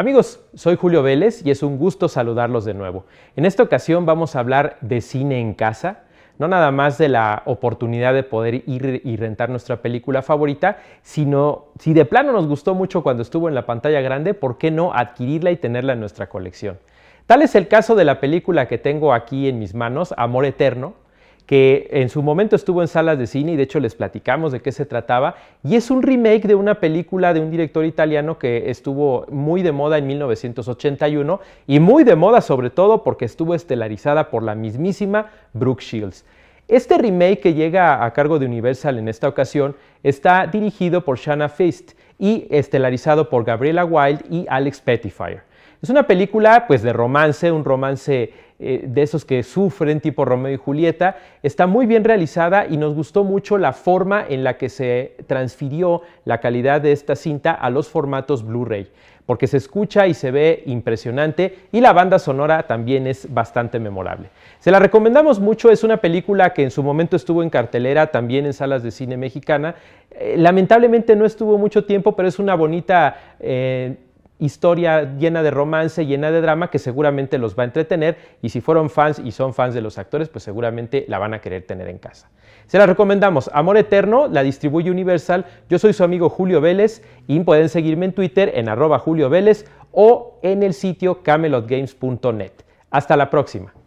Amigos, soy Julio Vélez y es un gusto saludarlos de nuevo. En esta ocasión vamos a hablar de cine en casa, no nada más de la oportunidad de poder ir y rentar nuestra película favorita, sino si de plano nos gustó mucho cuando estuvo en la pantalla grande, ¿por qué no adquirirla y tenerla en nuestra colección? Tal es el caso de la película que tengo aquí en mis manos, Amor Eterno, que en su momento estuvo en salas de cine y de hecho les platicamos de qué se trataba. Y es un remake de una película de un director italiano que estuvo muy de moda en 1981 y muy de moda sobre todo porque estuvo estelarizada por la mismísima Brooke Shields. Este remake que llega a cargo de Universal en esta ocasión está dirigido por Shanna Fist y estelarizado por Gabriela Wilde y Alex Pettifer. Es una película pues de romance, un romance eh, de esos que sufren tipo Romeo y Julieta. Está muy bien realizada y nos gustó mucho la forma en la que se transfirió la calidad de esta cinta a los formatos Blu-ray, porque se escucha y se ve impresionante y la banda sonora también es bastante memorable. Se la recomendamos mucho, es una película que en su momento estuvo en cartelera también en salas de cine mexicana. Eh, lamentablemente no estuvo mucho tiempo, pero es una bonita... Eh, historia llena de romance, llena de drama que seguramente los va a entretener y si fueron fans y son fans de los actores, pues seguramente la van a querer tener en casa. Se la recomendamos. Amor Eterno la distribuye Universal. Yo soy su amigo Julio Vélez y pueden seguirme en Twitter en arroba Julio Vélez o en el sitio camelotgames.net. Hasta la próxima.